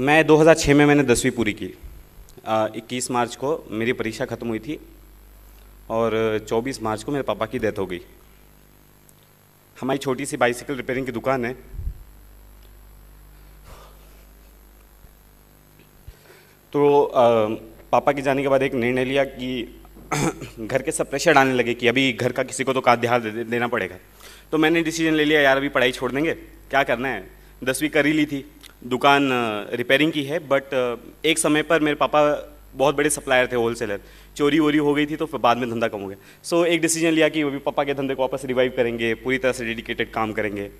मैं 2006 में मैंने दसवीं पूरी की इक्कीस मार्च को मेरी परीक्षा ख़त्म हुई थी और 24 मार्च को मेरे पापा की डेथ हो गई हमारी छोटी सी बाइसाइकिल रिपेयरिंग की दुकान है तो आ, पापा के जाने के बाद एक निर्णय लिया कि घर के सब प्रेशर डालने लगे कि अभी घर का किसी को तो का ध्यान दे, देना पड़ेगा तो मैंने डिसीजन ले लिया यार अभी पढ़ाई छोड़ देंगे क्या करना है दसवीं कर ही ली थी दुकान रिपेयरिंग की है बट एक समय पर मेरे पापा बहुत बड़े सप्लायर थे होलसेलर चोरी वोरी हो गई थी तो फिर बाद में धंधा कम हो गया सो so, एक डिसीजन लिया कि वो भी पापा के धंधे को वापस रिवाइव करेंगे पूरी तरह से डेडिकेटेड काम करेंगे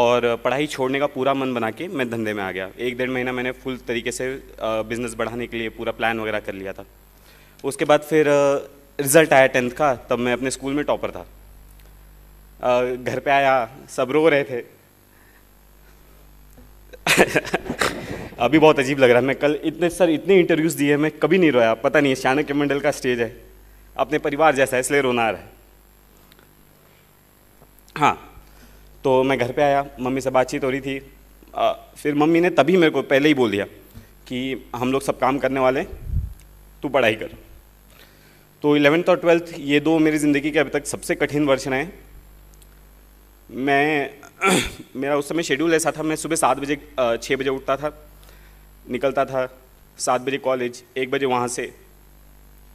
और पढ़ाई छोड़ने का पूरा मन बना के मैं धंधे में आ गया एक डेढ़ महीना मैंने फुल तरीके से बिज़नेस बढ़ाने के लिए पूरा प्लान वगैरह कर लिया था उसके बाद फिर रिज़ल्ट आया टेंथ का तब मैं अपने स्कूल में टॉपर था घर पे आया सब रो रहे थे अभी बहुत अजीब लग रहा है मैं कल इतने सर इतने इंटरव्यूज़ दिए मैं कभी नहीं रोया पता नहीं है चाणक्य मंडल का स्टेज है अपने परिवार जैसा है इसलिए रोना आ रहा है हाँ तो मैं घर पे आया मम्मी से बातचीत हो रही थी आ, फिर मम्मी ने तभी मेरे को पहले ही बोल दिया कि हम लोग सब काम करने वाले तू पढ़ाई कर तो इलेवेंथ और ट्वेल्थ ये दो मेरी ज़िंदगी के अभी तक सबसे कठिन वर्ष रहे हैं मैं मेरा उस समय शेड्यूल ऐसा था मैं सुबह सात बजे छः बजे उठता था निकलता था सात बजे कॉलेज एक बजे वहाँ से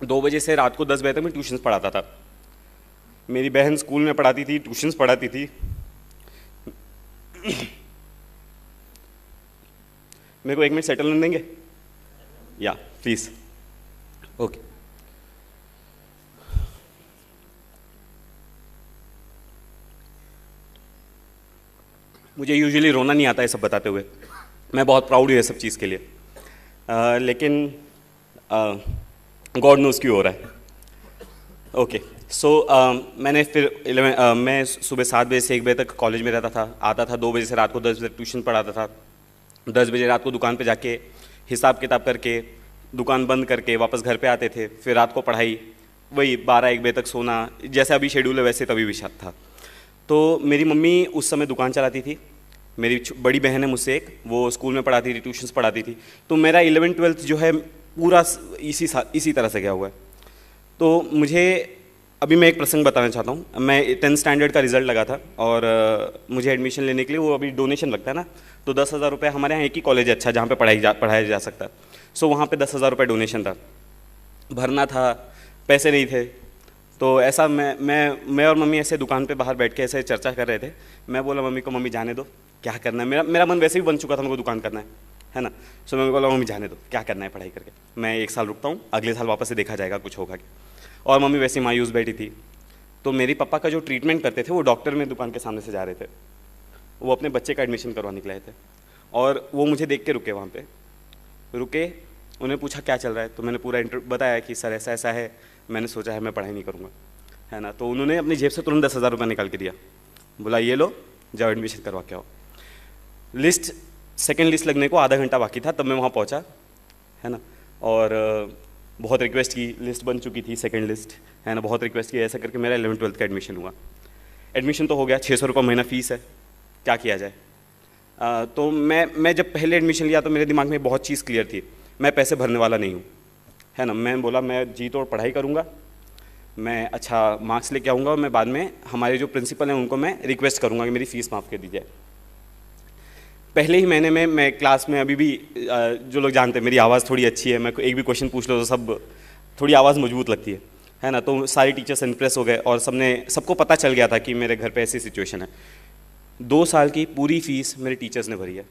दो बजे से रात को दस बजे तक मैं ट्यूशन्स पढ़ाता था मेरी बहन स्कूल में पढ़ाती थी ट्यूशन्स पढ़ाती थी मेरे को एक मिनट सेटल देंगे या प्लीज़ ओके मुझे यूजुअली रोना नहीं आता है सब बताते हुए मैं बहुत प्राउड हूँ ये सब चीज़ के लिए आ, लेकिन गॉड नोज क्यों हो रहा है ओके सो so, uh, मैंने फिर इलेवन uh, मैं सुबह सात बजे से एक बजे तक कॉलेज में रहता था आता था दो बजे से रात को दस बजे ट्यूशन पढ़ाता था दस बजे रात को दुकान पे जाके हिसाब किताब करके दुकान बंद करके वापस घर पे आते थे फिर रात को पढ़ाई वही बारह एक बजे तक सोना जैसे अभी शेड्यूल है वैसे तभी भी था तो मेरी मम्मी उस समय दुकान चलाती थी मेरी बड़ी बहन है मुझसे एक वो स्कूल में पढ़ाती थी ट्यूशन्स पढ़ाती थी तो मेरा इलेवन ट्वेल्थ जो है पूरा इसी इसी तरह से गया हुआ है तो मुझे अभी मैं एक प्रसंग बताना चाहता हूँ मैं टेंथ स्टैंडर्ड का रिजल्ट लगा था और मुझे एडमिशन लेने के लिए वो अभी डोनेशन लगता है ना तो दस हज़ार रुपये हमारे यहाँ एक ही कॉलेज अच्छा जहाँ पे पढ़ाई जा पढ़ाया जा सकता सो वहाँ पे दस हज़ार रुपये डोनेशन था भरना था पैसे नहीं थे तो ऐसा मैं मैं मैं और मम्मी ऐसे दुकान पे बाहर बैठ के ऐसे चर्चा कर रहे थे मैं बोला मम्मी को मम्मी जाने दो क्या करना है मेरा मेरा मन वैसे भी बन चुका था हमको दुकान करना है है ना सो मैं बोला मम्मी जाने दो क्या करना है पढ़ाई करके मैं एक साल रुकता हूँ अगले साल वापस से देखा जाएगा कुछ होगा कि और मम्मी वैसे मायूस बैठी थी तो मेरे पापा का जो ट्रीटमेंट करते थे वो डॉक्टर में दुकान के सामने से जा रहे थे वो अपने बच्चे का एडमिशन करवा निकले थे और वो मुझे देख के रुके वहाँ पर रुके उन्हें पूछा क्या चल रहा है तो मैंने पूरा इंटर बताया कि सर ऐसा ऐसा है मैंने सोचा है मैं पढ़ाई नहीं करूँगा है ना तो उन्होंने अपनी जेब से तुरंत दस हज़ार रुपया निकाल के दिया बोला ये लो जाओ एडमिशन करवा के आओ लिस्ट सेकेंड लिस्ट लगने को आधा घंटा बाकी था तब मैं वहाँ पहुँचा है ना और बहुत रिक्वेस्ट की लिस्ट बन चुकी थी सेकेंड लिस्ट है ना बहुत रिक्वेस्ट की ऐसा करके मेरा एलेवन ट्वेल्थ का एडमिशन हुआ एडमिशन तो हो गया छः सौ रुपये महीना फ़ीस है क्या किया जाए आ, तो मैं मैं जब पहले एडमिशन लिया तो मेरे दिमाग में बहुत चीज़ क्लियर थी मैं पैसे भरने वाला नहीं हूँ है ना मैं बोला मैं जी और पढ़ाई करूँगा मैं अच्छा मार्क्स लेके आऊँगा और मैं बाद में हमारे जो प्रिंसिपल हैं उनको मैं रिक्वेस्ट करूँगा कि मेरी फ़ीस माफ़ कर दी जाए पहले ही महीने में मैं क्लास में अभी भी जो लोग जानते हैं मेरी आवाज़ थोड़ी अच्छी है मैं एक भी क्वेश्चन पूछ लो तो सब थोड़ी आवाज़ मजबूत लगती है है ना तो सारे टीचर्स इंप्रेस हो गए और सबने सबको पता चल गया था कि मेरे घर पे ऐसी सिचुएशन है दो साल की पूरी फीस मेरे टीचर्स ने भरी है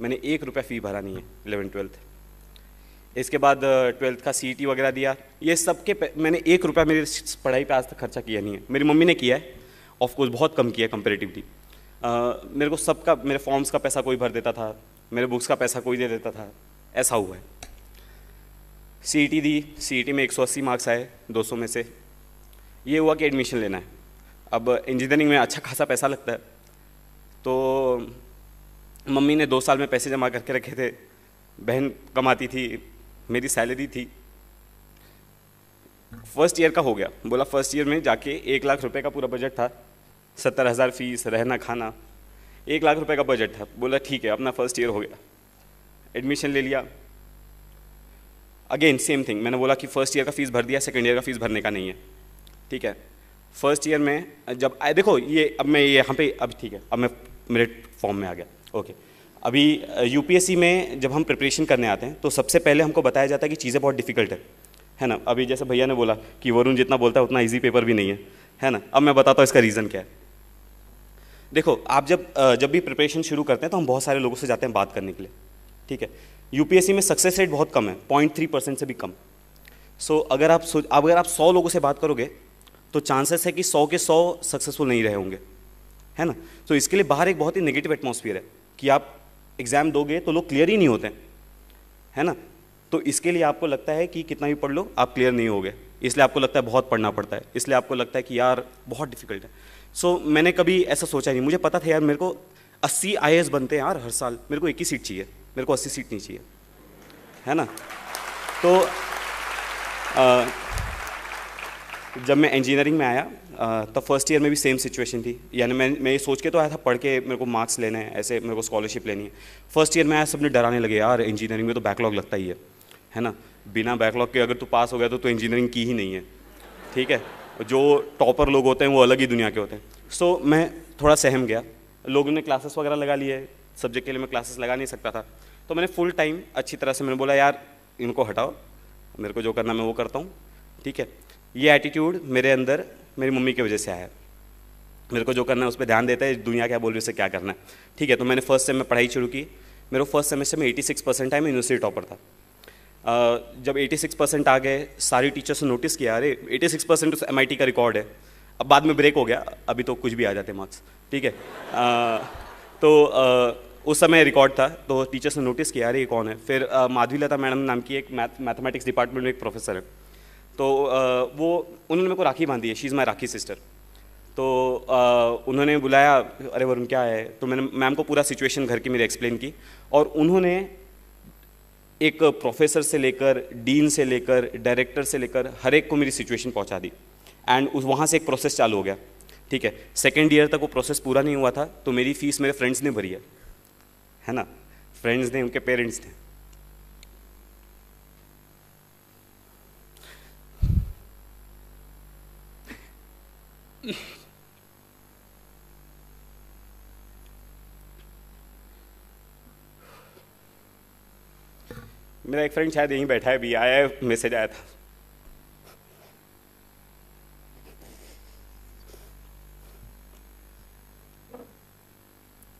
मैंने एक रुपया फ़ी भरा नहीं है इलेवन ट्वेल्थ इसके बाद ट्वेल्थ का सी e वगैरह दिया ये सब के मैंने एक रुपया मेरी पढ़ाई पे आज तक खर्चा किया नहीं है मेरी मम्मी ने किया है ऑफकोर्स बहुत कम किया है कंपेरेटिवली मेरे को सबका मेरे फॉर्म्स का पैसा कोई भर देता था मेरे बुक्स का पैसा कोई दे देता था ऐसा हुआ है सी e दी सी e में 180 मार्क्स आए 200 में से ये हुआ कि एडमिशन लेना है अब इंजीनियरिंग में अच्छा खासा पैसा लगता है तो मम्मी ने दो साल में पैसे जमा करके रखे थे बहन कमाती थी मेरी सैलरी थी फर्स्ट ईयर का हो गया बोला फर्स्ट ईयर में जाके एक लाख रुपए का पूरा बजट था सत्तर हज़ार फीस रहना खाना एक लाख रुपए का बजट था बोला ठीक है अपना फर्स्ट ईयर हो गया एडमिशन ले लिया अगेन सेम थिंग मैंने बोला कि फर्स्ट ईयर का फीस भर दिया सेकेंड ईयर का फीस भरने का नहीं है ठीक है फर्स्ट ईयर में जब आ, देखो ये अब मैं यहाँ पे अब ठीक है अब मैं मेरे फॉर्म में आ गया ओके okay. अभी यूपीएससी में जब हम प्रिपरेशन करने आते हैं तो सबसे पहले हमको बताया जाता है कि चीज़ें बहुत डिफिकल्ट है है ना अभी जैसे भैया ने बोला कि वरुण जितना बोलता है उतना ईजी पेपर भी नहीं है है ना अब मैं बताता हूँ इसका रीज़न क्या है देखो आप जब जब भी प्रिपरेशन शुरू करते हैं तो हम बहुत सारे लोगों से जाते हैं बात करने के लिए ठीक है यूपीएससी में सक्सेस रेट बहुत कम है पॉइंट थ्री परसेंट से भी कम सो so, अगर आप अगर आप सौ लोगों से बात करोगे तो चांसेस है कि सौ के सौ सक्सेसफुल नहीं रहे होंगे है ना सो so, इसके लिए बाहर एक बहुत ही नेगेटिव एटमोसफियर है कि आप एग्ज़ाम दोगे तो लोग क्लियर ही नहीं होते है ना तो इसके लिए आपको लगता है कि कितना भी पढ़ लो आप क्लियर नहीं होगे इसलिए आपको लगता है बहुत पढ़ना पड़ता है इसलिए आपको लगता है कि यार बहुत डिफिकल्ट है सो so, मैंने कभी ऐसा सोचा नहीं मुझे पता था यार मेरे को अस्सी आई बनते हैं यार हर साल मेरे को एक ही सीट चाहिए मेरे को अस्सी सीट नहीं चाहिए है ना तो आ, जब मैं इंजीनियरिंग में आया तब तो फर्स्ट ईयर में भी सेम सिचुएशन थी यानी मैं मैं ये सोच के तो आया था पढ़ के मेरे को मार्क्स लेने हैं ऐसे मेरे को स्कॉलरशिप लेनी है फर्स्ट ईयर में आया सबने डराने लगे यार इंजीनियरिंग में तो बैकलॉग लगता ही है है ना बिना बैकलॉग के अगर तू पास हो गया तो तू इंजीनियरिंग की ही नहीं है ठीक है जो टॉपर लोग होते हैं वो अलग ही दुनिया के होते हैं सो मैं थोड़ा सहम गया लोगों ने क्लासेस वगैरह लगा लिए सब्जेक्ट के लिए मैं क्लासेस लगा नहीं सकता था तो मैंने फुल टाइम अच्छी तरह से मैंने बोला यार इनको हटाओ मेरे को जो करना मैं वो करता हूँ ठीक है ये एटीट्यूड मेरे अंदर मेरी मम्मी की वजह से आया है मेरे को जो करना है उस पर ध्यान देता है दुनिया क्या बोल रही है उसे क्या करना है ठीक है तो मैंने फर्स्ट सेम में पढ़ाई शुरू की मेरे को फर्स्ट सेमेस्टर में 86 परसेंट आए मैं यूनिवर्सिटी टॉपर था uh, जब 86 परसेंट आ गए सारी टीचर्स ने नोटिस किया अरे 86 परसेंट उस एम का रिकॉर्ड है अब बाद में ब्रेक हो गया अभी तो कुछ भी आ जाते मार्क्स ठीक है तो उस समय रिकॉर्ड था तो टीचर्स ने नोटिस किया अरे ये कौन है फिर माधवी लता मैडम नाम की एक मैथ मैथमेटिक्स डिपार्टमेंट में एक प्रोफेसर है तो वो उन्होंने मेरे को राखी बांधी है she is my rakhi sister तो उन्होंने बुलाया अरे वरुण क्या है तो मैंने मैम को पूरा सिचुएशन घर की मेरी एक्सप्लेन की और उन्होंने एक प्रोफेसर से लेकर डीन से लेकर डायरेक्टर से लेकर हर एक को मेरी सिचुएशन पहुंचा दी एंड उस वहाँ से एक प्रोसेस चालू हो गया ठीक है सेकेंड ईयर तक वो प्रोसेस पूरा नहीं हुआ था तो मेरी फीस मेरे फ्रेंड्स ने भरी है है ना फ्रेंड्स ने उनके पेरेंट्स ने मेरा एक फ्रेंड शायद यहीं बैठा है भी आया मैसेज आया था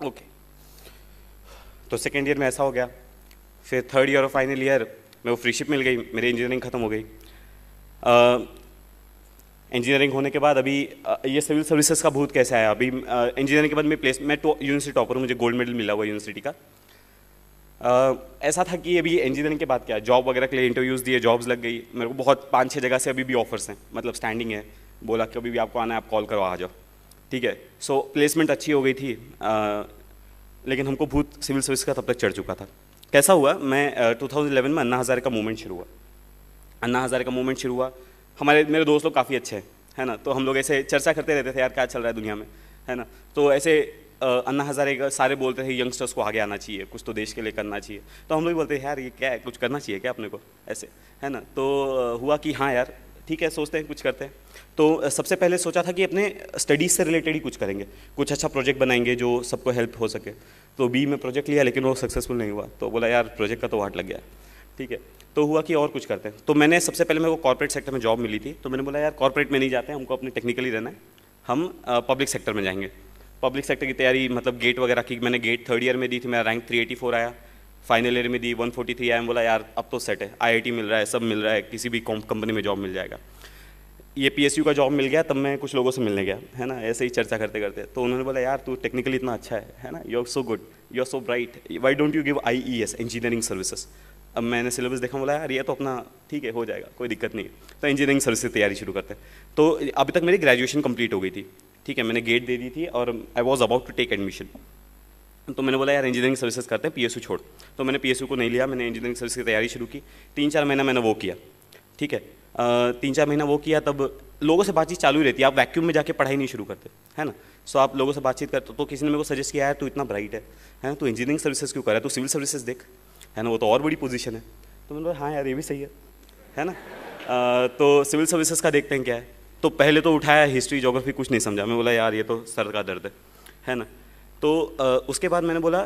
ओके तो सेकेंड ईयर में ऐसा हो गया फिर थर्ड ईयर और फाइनल ईयर मैं वो फ्रीशिप मिल गई मेरी इंजीनियरिंग ख़त्म हो गई इंजीनियरिंग होने के बाद अभी ये सिविल सर्विसेज का बहुत कैसा है अभी इंजीनियरिंग के बाद मैं प्लेस मैं तो यूनिवर्सिटी टॉपर हूँ मुझे गोल्ड मेडल मिला हुआ यूनिवर्सिटी का आ, ऐसा था कि अभी इंजीनियरिंग के बाद क्या जॉब वगैरह के लिए इंटरव्यूज़ दिए जॉब्स लग गई मेरे को बहुत पाँच छः जगह से अभी भी ऑफर्स हैं मतलब स्टैंडिंग है बोला कि अभी भी आपको आना है आप कॉल करो आ जाओ ठीक है सो प्लेसमेंट अच्छी हो गई थी लेकिन हमको भूत सिविल सर्विस का तब तक चढ़ चुका था कैसा हुआ मैं टू थाउजेंड इलेवन में अन्ना हज़ार का मूवमेंट शुरू हुआ अन्ना हज़ार का मूवमेंट शुरू हुआ हमारे मेरे दोस्त लोग काफ़ी अच्छे हैं है ना तो हम लोग ऐसे चर्चा करते रहते थे यार क्या चल रहा है दुनिया में है ना तो ऐसे अन्ना हज़ारे का सारे बोलते थे यंगस्टर्स को आगे आना चाहिए कुछ तो देश के लिए करना चाहिए तो हम लोग बोलते हैं यार ये क्या है कुछ करना चाहिए क्या अपने को ऐसे है ना तो हुआ कि हाँ यार ठीक है सोचते हैं कुछ करते हैं तो सबसे पहले सोचा था कि अपने स्टडीज़ से रिलेटेड ही कुछ करेंगे कुछ अच्छा प्रोजेक्ट बनाएंगे जो सबको हेल्प हो सके तो बी में प्रोजेक्ट लिया लेकिन वो सक्सेसफुल नहीं हुआ तो बोला यार प्रोजेक्ट का तो वाट लग गया ठीक है तो हुआ कि और कुछ करते हैं तो मैंने सबसे पहले मेरे को कॉर्पोरेट सेक्टर में जॉब मिली थी तो मैंने बोला यार कॉर्पोरेट में नहीं जाते हमको अपने टेक्निकली रहना है हम पब्लिक सेक्टर में जाएंगे पब्लिक सेक्टर की तैयारी मतलब गेट वगैरह की मैंने गेट थर्ड ईयर में दी थी मेरा रैंक 384 आया फाइनल ईयर में दी 143 आया बोला यार अब तो सेट है आई मिल रहा है सब मिल रहा है किसी भी कंपनी में जॉब मिल जाएगा ये पी का जॉब मिल गया तब मैं कुछ लोगों से मिलने गया है ना ऐसे ही चर्चा करते करते तो उन्होंने बोला यार तू टेक्निकली इतना अच्छा है है ना you are so good you are so bright why don't you give I E S engineering services अब मैंने सिलेबस देखा बोला यार ये तो अपना ठीक है हो जाएगा कोई दिक्कत नहीं तो इंजीनियरिंग सर्विस की तैयारी शुरू करते हैं तो अभी तक मेरी ग्रेजुएशन कंप्लीट हो गई थी ठीक है मैंने गेट दे दी थी और I was about to take admission तो मैंने बोला यार इंजीनियरिंग सर्विसेज करते हैं पीएसयू छोड़ तो मैंने पीएसयू को नहीं लिया मैंने इंजीनियरिंग सर्विस की तैयारी शुरू की तीन चार महीना मैंने वो किया ठीक है तीन चार महीना वो किया तब लोगों से बातचीत चालू ही रहती है आप वैक्यूम में जाके पढ़ाई नहीं शुरू करते है ना सो आप लोगों से बातचीत करते तो किसी ने मेरे को सजेस्ट किया है तू इतना ब्राइट है है ना तू इंजीनियरिंग सर्विसेज क्यों कर रहा है तू सिविल सर्विसेज देख है ना वो तो और बड़ी पोजीशन है तो मैंने बोला हाँ यार ये भी सही है है ना आ, तो सिविल सर्विसेज का देखते हैं क्या है तो पहले तो उठाया हिस्ट्री जोग्राफी कुछ नहीं समझा मैं बोला यार ये तो सर का दर्द है है ना तो आ, उसके बाद मैंने बोला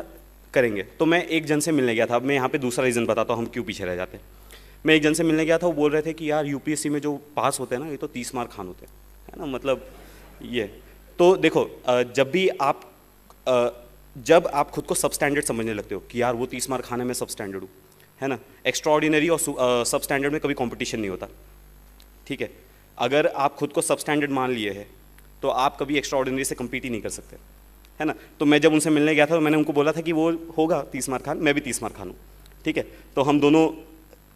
करेंगे तो मैं एक जन से मिलने गया था अब मैं यहाँ पे दूसरा रीज़न बताता हूँ हम क्यों पीछे रह जाते हैं मैं एक जन से मिलने गया था वो बोल रहे थे कि यार यूपीएससी में जो पास होते हैं ना ये तो तीस मार्क खान होते हैं है ना मतलब ये तो देखो जब भी आप जब आप खुद को सब स्टैंडर्ड समझने लगते हो कि यार वो तीस मार खाने में सब स्टैंडर्ड हूँ है ना एक्स्ट्रा ऑर्डिनरी और सब स्टैंडर्ड में कभी कॉम्पिटिशन नहीं होता ठीक है अगर आप खुद को सब स्टैंडर्ड मान लिए है तो आप कभी एक्स्ट्रा से कम्पीट ही नहीं कर सकते है ना तो मैं जब उनसे मिलने गया था तो मैंने उनको बोला था कि वो होगा तीस मार खान मैं भी तीस मार खान हूँ ठीक है तो हम दोनों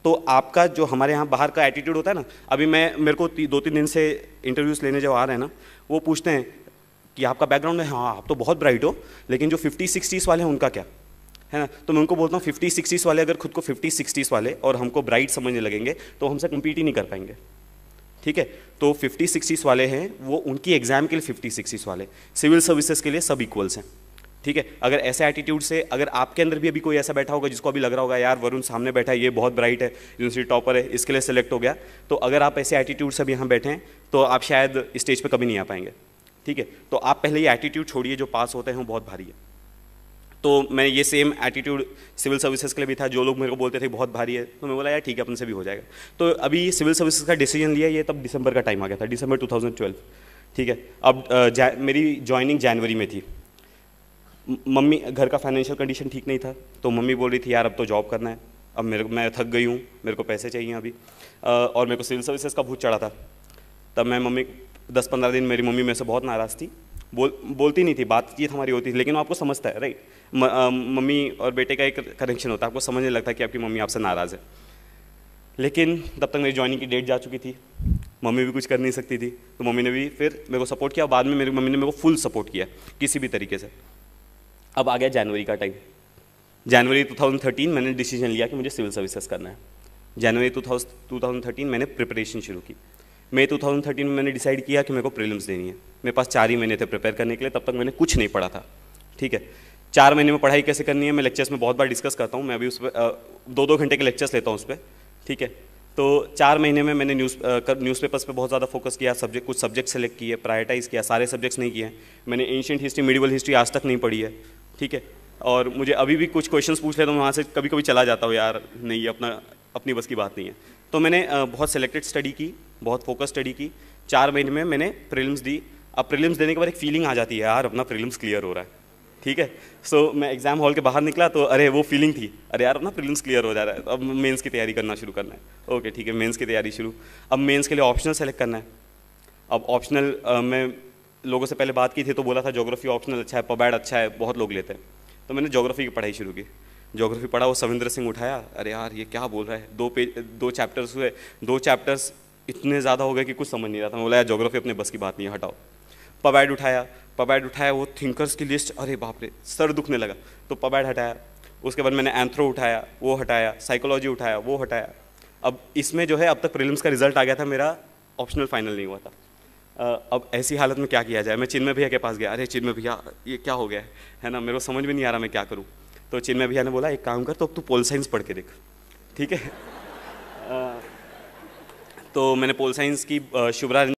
तो आपका जो हमारे यहाँ बाहर का एटीट्यूड होता है ना अभी मैं मेरे को ती, दो तीन दिन से इंटरव्यूज़ लेने जो आ रहे हैं ना वो पूछते हैं कि आपका बैकग्राउंड है हाँ आप तो बहुत ब्राइट हो लेकिन जो फिफ्टी सिक्सटीज़ वाले हैं उनका क्या है ना तो मैं उनको बोलता हूँ फिफ्टी सिक्सटीज़ वाले अगर खुद को फिफ्टी सिक्सटीज़ वाले और हमको ब्राइट समझने लगेंगे तो हमसे कम्पीट ही नहीं कर पाएंगे ठीक है तो फिफ्टी सिक्सटीज़ वाले हैं वो उनकी एग्ज़ाम के लिए फिफ्टी सिक्सटीज़ वाले सिविल सर्विसेज के लिए सब इक्वल्स हैं ठीक है अगर ऐसे एटीट्यूड से अगर आपके अंदर भी अभी कोई ऐसा बैठा होगा जिसको अभी लग रहा होगा यार वरुण सामने बैठा है ये बहुत ब्राइट है यूनिवर्सिटी टॉपर है इसके लिए सेलेक्ट हो गया तो अगर आप ऐसे एटीट्यूड से अभी यहाँ बैठे हैं तो आप शायद स्टेज पर कभी नहीं आ पाएंगे ठीक है तो आप पहले ये एटीट्यूड छोड़िए जो पास होते हैं वो बहुत भारी है तो मैं ये सेम एटीट्यूड सिविल सर्विसेज के लिए भी था जो लोग मेरे को बोलते थे बहुत भारी है तो मैं बोला यार ठीक है अपन से भी हो जाएगा तो अभी सिविल सर्विसेज का डिसीजन लिया ये तब दिसंबर का टाइम आ गया था दिसंबर 2012 ठीक है अब जा, मेरी ज्वाइनिंग जनवरी में थी मम्मी घर का फाइनेंशियल कंडीशन ठीक नहीं था तो मम्मी बोल रही थी यार अब तो जॉब करना है अब मेरे को मैं थक गई हूँ मेरे को पैसे चाहिए अभी और मेरे को सिविल सर्विसेज का भूत चढ़ा था तब मैं मम्मी दस पंद्रह दिन मेरी मम्मी मेरे से बहुत नाराज़ थी बोल बोलती नहीं थी बातचीत हमारी होती थी लेकिन आपको समझता है राइट मम्मी और बेटे का एक कनेक्शन होता है आपको समझने लगता है कि आपकी मम्मी आपसे नाराज़ है लेकिन तब तक मेरी ज्वाइनिंग की डेट जा चुकी थी मम्मी भी कुछ कर नहीं सकती थी तो मम्मी ने भी फिर मेरे को सपोर्ट किया बाद में मेरी मम्मी ने मेरे को फुल सपोर्ट किया किसी भी तरीके से अब आ गया जनवरी का टाइम जनवरी 2013 मैंने डिसीजन लिया कि मुझे सिविल सर्विसेज करना है जनवरी 2013 मैंने प्रिपरेशन शुरू की मई थर्टीन में मैंने डिसाइड किया कि मेरे को प्रीलिम्स देनी है मेरे पास चार ही महीने थे प्रिपेयर करने के लिए तब तक मैंने कुछ नहीं पढ़ा था ठीक है चार महीने में पढ़ाई कैसे करनी है मैं लेक्चर्स में बहुत बार डिस्कस करता हूँ मैं अभी उस पर दो दो घंटे के लेक्चर्स लेता हूँ उस पर ठीक है तो चार महीने में मैंने न्यूज़ न्यूज़ पेपर्स पर बहुत ज़्यादा फोकस किया सब्जेक्ट कुछ सब्जेक्ट सेलेक्ट किए प्रायरटाइज किया सारे सब्जेक्ट्स नहीं किए मैंने एंशियंट हिस्ट्री मिडिवल हिस्ट्री आज तक नहीं पढ़ी है ठीक है और मुझे अभी भी कुछ क्वेश्चन पूछ लेता हूँ वहाँ से कभी कभी चला जाता हूँ यार नहीं अपना अपनी बस की बात नहीं है तो मैंने बहुत सेलेक्टेड स्टडी की बहुत फोकस स्टडी की चार महीने में मैंने प्रिलिम्स दी अब प्रिलिम्स देने के बाद एक फीलिंग आ जाती है यार अपना प्रिलिम्स क्लियर हो रहा है ठीक है सो so, मैं एग्जाम हॉल के बाहर निकला तो अरे वो फीलिंग थी अरे यार अपना प्रिलिम्स क्लियर हो जा रहा है तो अब मेंस की तैयारी करना शुरू करना है ओके ठीक है मेंस की तैयारी शुरू अब मेंस के लिए ऑप्शनल सेलेक्ट करना है अब ऑप्शनल मैं लोगों से पहले बात की थी तो बोला था जोग्राफी ऑप्शनल अच्छा है पबैड अच्छा है बहुत लोग लेते हैं तो मैंने जोग्राफी की पढ़ाई शुरू की जोग्राफी पढ़ा वो सविंद्र सिंह उठाया अरे यार ये क्या बोल रहा है दो पेज दो चैप्टर्स हुए दो चैप्टर्स इतने ज़्यादा हो गए कि कुछ समझ नहीं रहा था मैं बोला यार जोग्राफी अपने बस की बात नहीं है हटाओ पबैड उठाया पबैड उठाया वो थिंकर्स की लिस्ट अरे बाप रे सर दुखने लगा तो पबैड हटाया उसके बाद मैंने एंथ्रो उठाया वो हटाया साइकोलॉजी उठाया वो हटाया अब इसमें जो है अब तक प्रिलिम्स का रिजल्ट आ गया था मेरा ऑप्शनल फाइनल नहीं हुआ था अब ऐसी हालत में क्या किया जाए मैं चिन्मय भैया के पास गया अरे चिन्मय भैया ये क्या हो गया है ना मेरे को समझ में नहीं आ रहा मैं क्या करूँ तो चिन्मय भैया ने बोला एक काम कर तो अब तू पोल साइंस पढ़ के देख ठीक है तो मैंने पोल साइंस की शुभरा